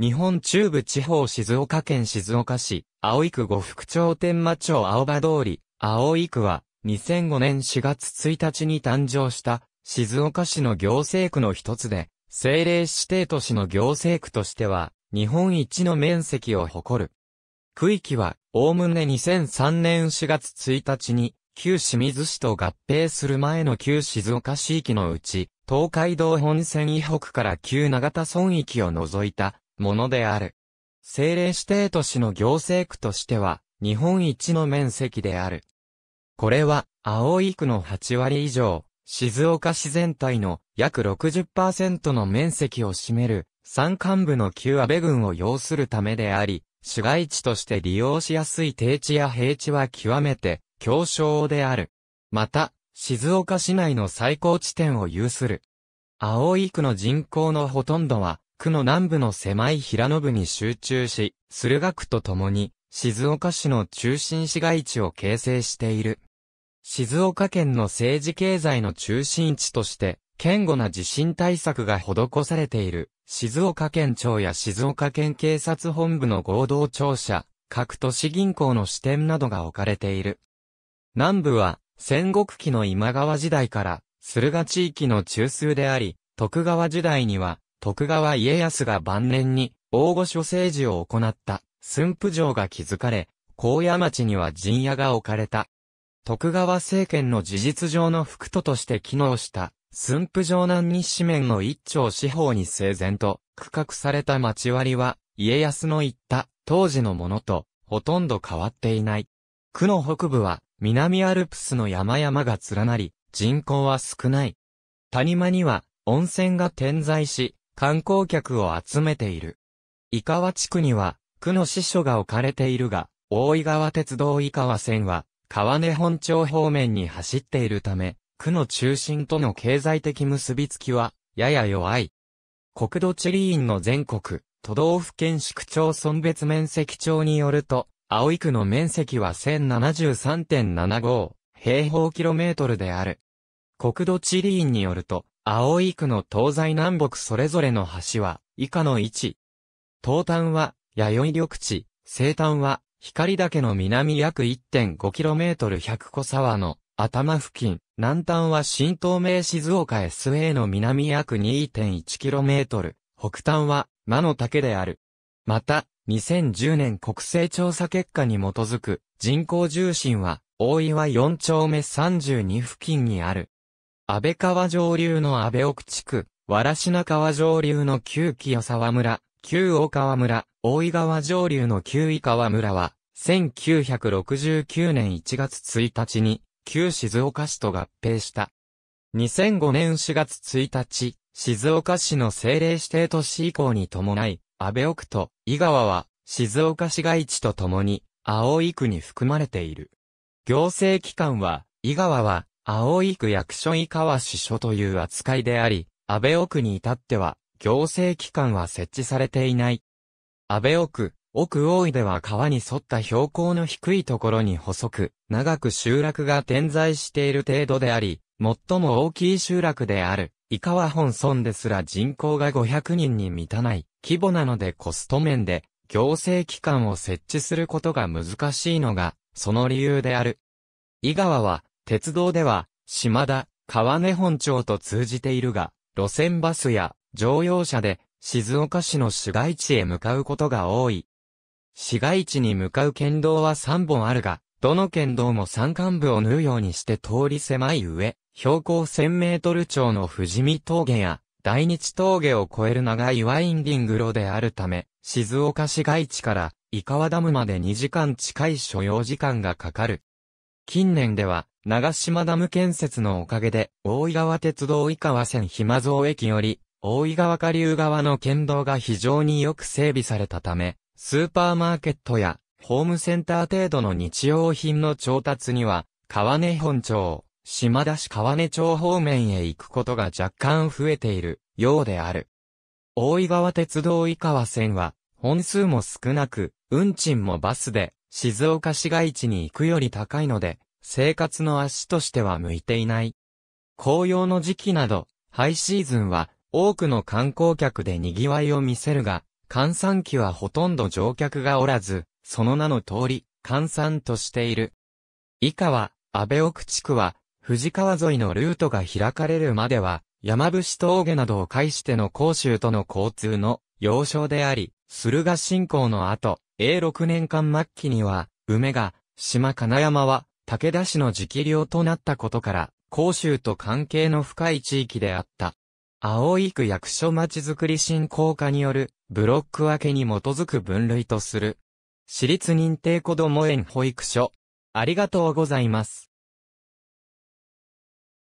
日本中部地方静岡県静岡市、青井区呉服町天満町青葉通り、青井区は、2005年4月1日に誕生した、静岡市の行政区の一つで、政令指定都市の行政区としては、日本一の面積を誇る。区域は、おおむね2003年4月1日に、旧清水市と合併する前の旧静岡市域のうち、東海道本線以北から旧長田村域を除いたものである。政令指定都市の行政区としては、日本一の面積である。これは、青い区の8割以上、静岡市全体の約60%の面積を占める、山間部の旧安倍軍を要するためであり、市街地として利用しやすい低地や平地は極めて、強小である。また、静岡市内の最高地点を有する。青い区の人口のほとんどは、区の南部の狭い平野部に集中し、駿河区と共に、静岡市の中心市街地を形成している。静岡県の政治経済の中心地として、堅固な地震対策が施されている、静岡県庁や静岡県警察本部の合同庁舎、各都市銀行の支店などが置かれている。南部は、戦国期の今川時代から、駿河地域の中枢であり、徳川時代には、徳川家康が晩年に大御所政治を行った駿府城が築かれ、高野町には陣屋が置かれた。徳川政権の事実上の副都として機能した駿府城南日西面の一丁四方に整然と区画された町割は家康の言った当時のものとほとんど変わっていない。区の北部は南アルプスの山々が連なり人口は少ない。谷間には温泉が点在し、観光客を集めている。井川地区には、区の支所が置かれているが、大井川鉄道井川線は、川根本町方面に走っているため、区の中心との経済的結びつきは、やや弱い。国土地理院の全国、都道府県市区町村別面積帳によると、青井区の面積は1073.75平方キロメートルである。国土地理院によると、青井区の東西南北それぞれの橋は、以下の位置。東端は、弥生緑地、西端は、光岳の南約 1.5km100 個沢の頭付近、南端は新東名静岡 SA の南約 2.1km、北端は魔の竹である。また、2010年国勢調査結果に基づく人口重心は、大岩4丁目32付近にある。安倍川上流の安倍奥地区、わらしな川上流の旧清沢村、旧大川村、大井川上流の旧井川村は、1969年1月1日に、旧静岡市と合併した。2005年4月1日、静岡市の政令指定都市以降に伴い、安倍奥と井川は、静岡市街地とともに、青井区に含まれている。行政機関は、井川は、青井区役所井川支所という扱いであり、安倍奥に至っては、行政機関は設置されていない。安倍奥、奥大井では川に沿った標高の低いところに細く、長く集落が点在している程度であり、最も大きい集落である、井川本村ですら人口が500人に満たない規模なのでコスト面で、行政機関を設置することが難しいのが、その理由である。井川は、鉄道では、島田、川根本町と通じているが、路線バスや乗用車で静岡市の市街地へ向かうことが多い。市街地に向かう県道は3本あるが、どの県道も山間部を縫うようにして通り狭い上、標高1000メートル超の富士見峠や大日峠を越える長いワインディング路であるため、静岡市街地から伊川ダムまで2時間近い所要時間がかかる。近年では、長島ダム建設のおかげで、大井川鉄道井川線暇蔵駅より、大井川下流側の県道が非常によく整備されたため、スーパーマーケットや、ホームセンター程度の日用品の調達には、川根本町、島田市川根町方面へ行くことが若干増えているようである。大井川鉄道井川線は、本数も少なく、運賃もバスで、静岡市街地に行くより高いので、生活の足としては向いていない。紅葉の時期など、ハイシーズンは多くの観光客で賑わいを見せるが、閑散期はほとんど乗客がおらず、その名の通り、閑散としている。以下は、安倍奥地区は、藤川沿いのルートが開かれるまでは、山伏峠などを介しての甲州との交通の要衝であり、駿河信仰の後、永6年間末期には、梅が、島金山は、武田氏の直領となったことから、甲州と関係の深い地域であった。青井区役所まちづくり振興課による、ブロック分けに基づく分類とする。私立認定子ども園保育所。ありがとうございます。